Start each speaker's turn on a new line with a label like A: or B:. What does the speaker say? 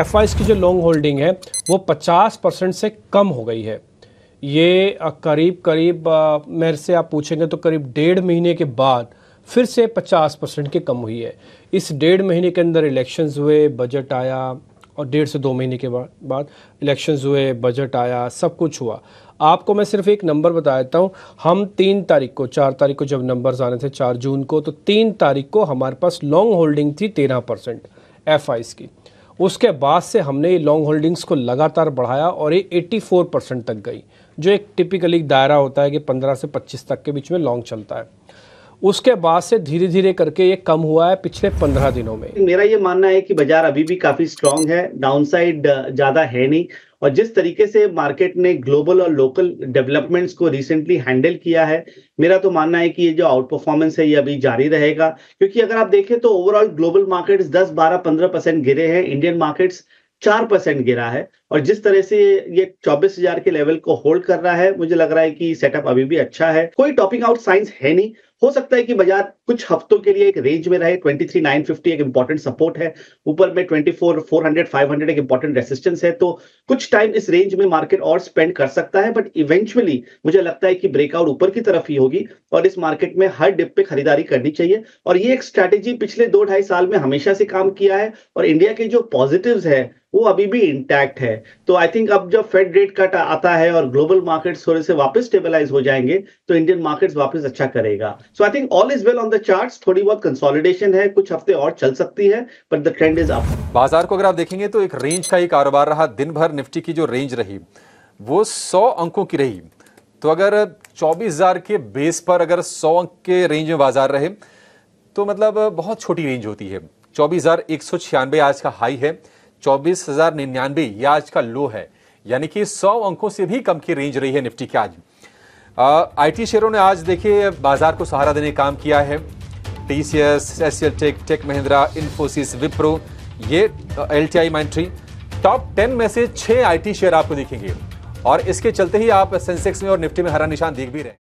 A: F की जो long holding है वो 50 परसेंट से कम हो गई है ये करीब करीब मेरे से आप पूछेंगे तो करीब डेढ़ महीने के बाद फिर से 50 परसेंट के कम हुई है इस डेढ़ महीने के अंदर इलेक्शंस हुए बजट आया और डेढ़ से दो महीने के बाद बाद इलेक्शंस हुए बजट आया सब कुछ हुआ आपको मैं सिर्फ एक नंबर बता देता हूँ हम तीन तारीख को चार तारीख को जब नंबर्स आने थे चार जून को तो तीन तारीख को हमारे पास लॉन्ग होल्डिंग थी तेरह परसेंट एफ की उसके बाद से हमने ये लॉन्ग होल्डिंग्स को लगातार बढ़ाया और ये 84 परसेंट तक गई जो एक टिपिकली दायरा होता है कि 15 से 25 तक के बीच में लॉन्ग चलता है उसके बाद से धीरे धीरे करके ये कम हुआ है पिछले पंद्रह दिनों में
B: मेरा ये मानना है कि बाजार अभी भी काफी स्ट्रांग है डाउनसाइड ज्यादा है नहीं और जिस तरीके से मार्केट ने ग्लोबल और लोकल डेवलपमेंट्स को रिसेंटली हैंडल किया है मेरा तो मानना है कि ये जो आउट परफॉर्मेंस है ये अभी जारी रहेगा क्योंकि अगर आप देखें तो ओवरऑल ग्लोबल मार्केट्स 10, 12, 15 परसेंट गिरे हैं इंडियन मार्केट्स चार परसेंट गिरा है और जिस तरह से ये 24,000 के लेवल को होल्ड कर रहा है मुझे लग रहा है कि सेटअप अभी भी अच्छा है कोई टॉपिंग आउट साइंस है नहीं हो सकता है कि बाजार कुछ हफ्तों के लिए एक रेंज में रहे 23,950 एक इंपॉर्टेंट सपोर्ट है ऊपर में 24,400 500 एक इंपॉर्टेंट रेसिस्टेंस है तो कुछ टाइम इस रेंज में मार्केट और स्पेंड कर सकता है बट इवेंचुअली मुझे लगता है कि ब्रेकआउट ऊपर की तरफ ही होगी और इस मार्केट में हर डिप पे खरीदारी करनी चाहिए और ये एक स्ट्रैटेजी पिछले दो ढाई साल में हमेशा से काम किया है और इंडिया के जो पॉजिटिव है वो अभी भी इंटैक्ट है तो आई थिंक अब जब फेड रेट कट आता है और ग्लोबल मार्केट्स थोड़े से वापस स्टेबलाइज हो जाएंगे तो इंडियन मार्केट्स वापस अच्छा करेगा so I think all is well on the charts थोड़ी बहुत कंसोलिडेशन है कुछ हफ्ते और चल सकती है but the trend
C: is up बाजार को अगर आप देखेंगे तो एक रेंज का ही कारोबार रहा दिन भर निफ्टी की जो रेंज रही वो सौ अंकों की रही तो अगर 24,000 के बेस पर अगर 100 अंक के रेंज में बाजार रहे तो मतलब बहुत छोटी रेंज होती है चौबीस आज का हाई है चौबीस हजार निन्यानवे यह आज का लो है यानी कि सौ अंकों से भी कम की रेंज रही है निफ्टी की आज आईटी शेयरों ने आज देखिए बाजार को सहारा देने काम किया है T C S S L Tech Tech Mahindra Infosys Wipro ये L T I Mindtree top ten में से आई आईटी शेयर आपको दिखेंगे और इसके चलते ही आप सेंसेक्स में और निफ्टी में हरा निशान देख भी रहे